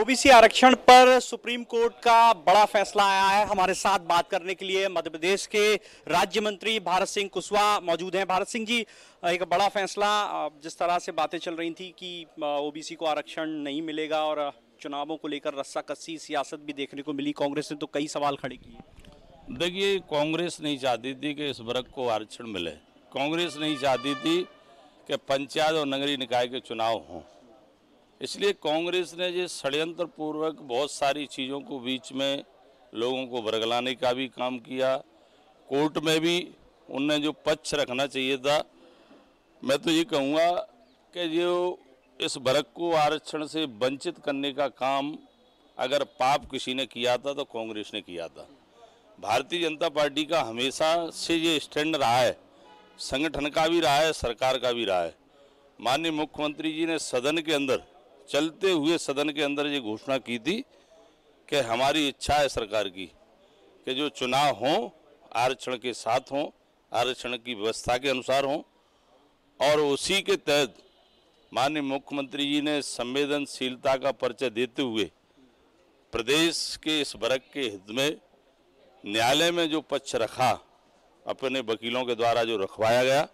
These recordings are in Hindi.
ओबीसी आरक्षण पर सुप्रीम कोर्ट का बड़ा फैसला आया है हमारे साथ बात करने के लिए मध्य प्रदेश के राज्य मंत्री भारत सिंह कुशवाहा मौजूद हैं भारत सिंह जी एक बड़ा फैसला जिस तरह से बातें चल रही थी कि ओबीसी को आरक्षण नहीं मिलेगा और चुनावों को लेकर रस्सा कस्सी सियासत भी देखने को मिली कांग्रेस ने तो कई सवाल खड़े किए देखिए कांग्रेस नहीं चाहती थी कि इस वर्ग को आरक्षण मिले कांग्रेस नहीं चाहती थी कि पंचायत और नगरीय निकाय के चुनाव हों इसलिए कांग्रेस ने ये षड्यंत्र पूर्वक बहुत सारी चीज़ों को बीच में लोगों को बरगलाने का भी काम किया कोर्ट में भी उनने जो पक्ष रखना चाहिए था मैं तो ये कहूँगा कि जो इस वर्ग को आरक्षण से वंचित करने का काम अगर पाप किसी ने किया था तो कांग्रेस ने किया था भारतीय जनता पार्टी का हमेशा से ये स्टैंड रहा है संगठन का भी रहा है सरकार का भी रहा है माननीय मुख्यमंत्री जी ने सदन के अंदर चलते हुए सदन के अंदर ये घोषणा की थी कि हमारी इच्छा है सरकार की कि जो चुनाव हों आरक्षण के साथ हों आरक्षण की व्यवस्था के अनुसार हों और उसी के तहत माननीय मुख्यमंत्री जी ने संवेदनशीलता का परिचय देते हुए प्रदेश के इस वर्ग के हित में न्यायालय में जो पक्ष रखा अपने वकीलों के द्वारा जो रखवाया गया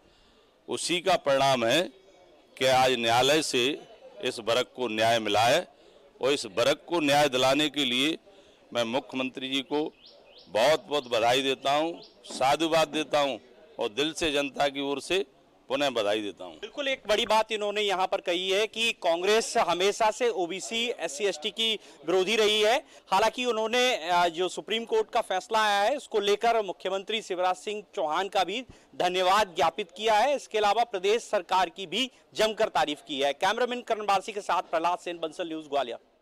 उसी का परिणाम है कि आज न्यायालय से इस वर्ग को न्याय मिला है और इस वर्ग को न्याय दिलाने के लिए मैं मुख्यमंत्री जी को बहुत बहुत बधाई देता हूँ साधुवाद देता हूँ और दिल से जनता की ओर से पुनः बधाई देता हूँ बिल्कुल एक बड़ी बात इन्होंने यहाँ पर कही है कि कांग्रेस हमेशा से ओबीसी एस सी की विरोधी रही है हालांकि उन्होंने जो सुप्रीम कोर्ट का फैसला आया है उसको लेकर मुख्यमंत्री शिवराज सिंह चौहान का भी धन्यवाद ज्ञापित किया है इसके अलावा प्रदेश सरकार की भी जमकर तारीफ की है कैमरामैन करण बारसी के साथ प्रहलाद सेन बंसल न्यूज ग्वालियर